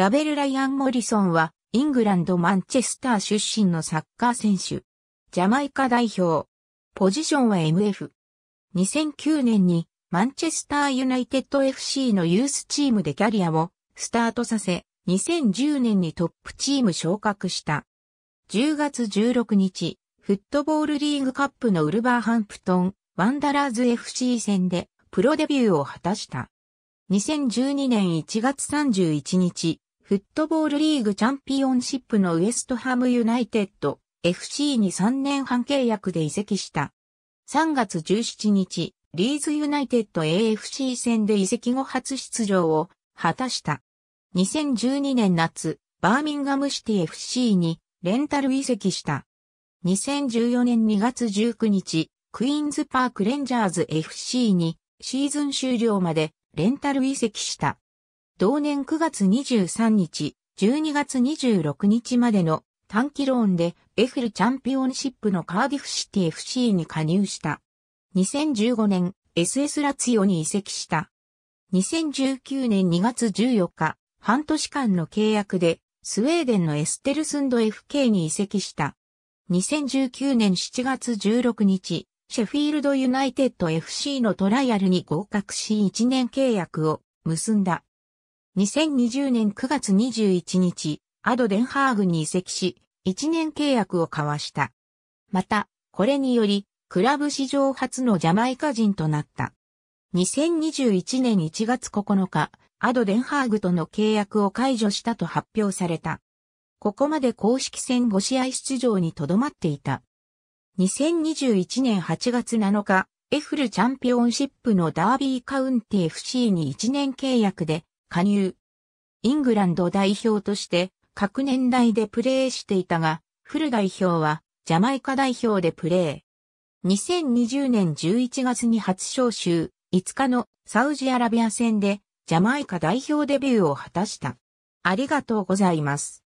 ラベル・ライアン・モリソンは、イングランド・マンチェスター出身のサッカー選手。ジャマイカ代表。ポジションは MF。2009年に、マンチェスター・ユナイテッド FC のユースチームでキャリアをスタートさせ、2010年にトップチーム昇格した。10月16日、フットボールリーグカップのウルバーハンプトン、ワンダラーズ FC 戦でプロデビューを果たした。2012年1月31日、フットボールリーグチャンピオンシップのウエストハムユナイテッド FC に3年半契約で移籍した。3月17日、リーズユナイテッド AFC 戦で移籍後初出場を果たした。2012年夏、バーミンガムシティ FC にレンタル移籍した。2014年2月19日、クイーンズパークレンジャーズ FC にシーズン終了までレンタル移籍した。同年9月23日、12月26日までの短期ローンでエフルチャンピオンシップのカーディフシティ FC に加入した。2015年 SS ラツィオに移籍した。2019年2月14日、半年間の契約でスウェーデンのエステルスンド FK に移籍した。2019年7月16日、シェフィールドユナイテッド FC のトライアルに合格し1年契約を結んだ。2020年9月21日、アドデンハーグに移籍し、1年契約を交わした。また、これにより、クラブ史上初のジャマイカ人となった。2021年1月9日、アドデンハーグとの契約を解除したと発表された。ここまで公式戦5試合出場にとどまっていた。2021年8月7日、エフルチャンピオンシップのダービーカウンティ FC に1年契約で加入。イングランド代表として各年代でプレーしていたが、フル代表はジャマイカ代表でプレー。2020年11月に初招集、5日のサウジアラビア戦でジャマイカ代表デビューを果たした。ありがとうございます。